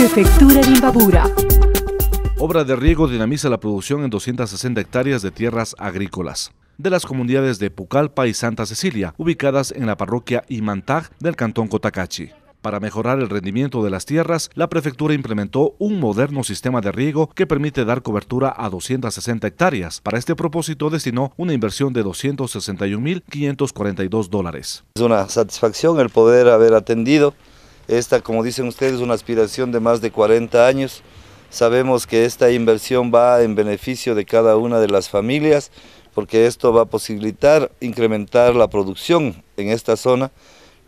Prefectura de Imbabura. Obra de riego dinamiza la producción en 260 hectáreas de tierras agrícolas de las comunidades de Pucalpa y Santa Cecilia, ubicadas en la parroquia Imantag del cantón Cotacachi. Para mejorar el rendimiento de las tierras, la prefectura implementó un moderno sistema de riego que permite dar cobertura a 260 hectáreas. Para este propósito destinó una inversión de 261.542 dólares. Es una satisfacción el poder haber atendido esta, como dicen ustedes, es una aspiración de más de 40 años. Sabemos que esta inversión va en beneficio de cada una de las familias, porque esto va a posibilitar incrementar la producción en esta zona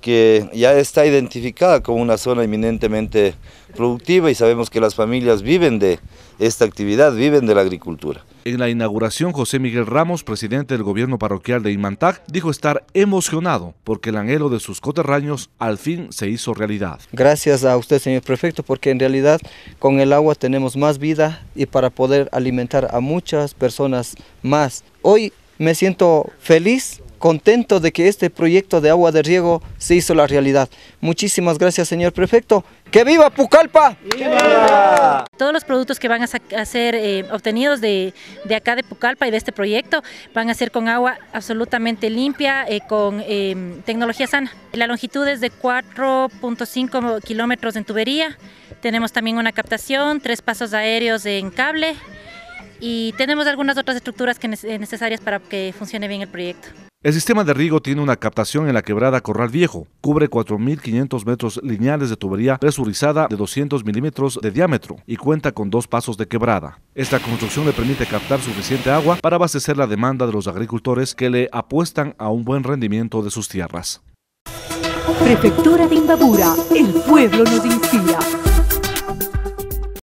que ya está identificada como una zona eminentemente productiva y sabemos que las familias viven de esta actividad, viven de la agricultura. En la inauguración, José Miguel Ramos, presidente del gobierno parroquial de Imantac, dijo estar emocionado porque el anhelo de sus coterraños al fin se hizo realidad. Gracias a usted, señor prefecto, porque en realidad con el agua tenemos más vida y para poder alimentar a muchas personas más. Hoy me siento feliz contento de que este proyecto de agua de riego se hizo la realidad. Muchísimas gracias, señor prefecto. ¡Que viva Pucalpa! ¡Viva! Todos los productos que van a, ser eh, obtenidos de, acá de Pucalpa y de este proyecto van a ser con agua absolutamente limpia, eh, con eh, tecnología sana. La longitud es de 4.5 kilómetros en tubería. Tenemos también una captación, tres pasos aéreos en cable y tenemos algunas otras estructuras que necesarias para que funcione bien el proyecto. El sistema de riego tiene una captación en la quebrada Corral Viejo. Cubre 4.500 metros lineales de tubería presurizada de 200 milímetros de diámetro y cuenta con dos pasos de quebrada. Esta construcción le permite captar suficiente agua para abastecer la demanda de los agricultores que le apuestan a un buen rendimiento de sus tierras. Prefectura de Imbabura, el pueblo nos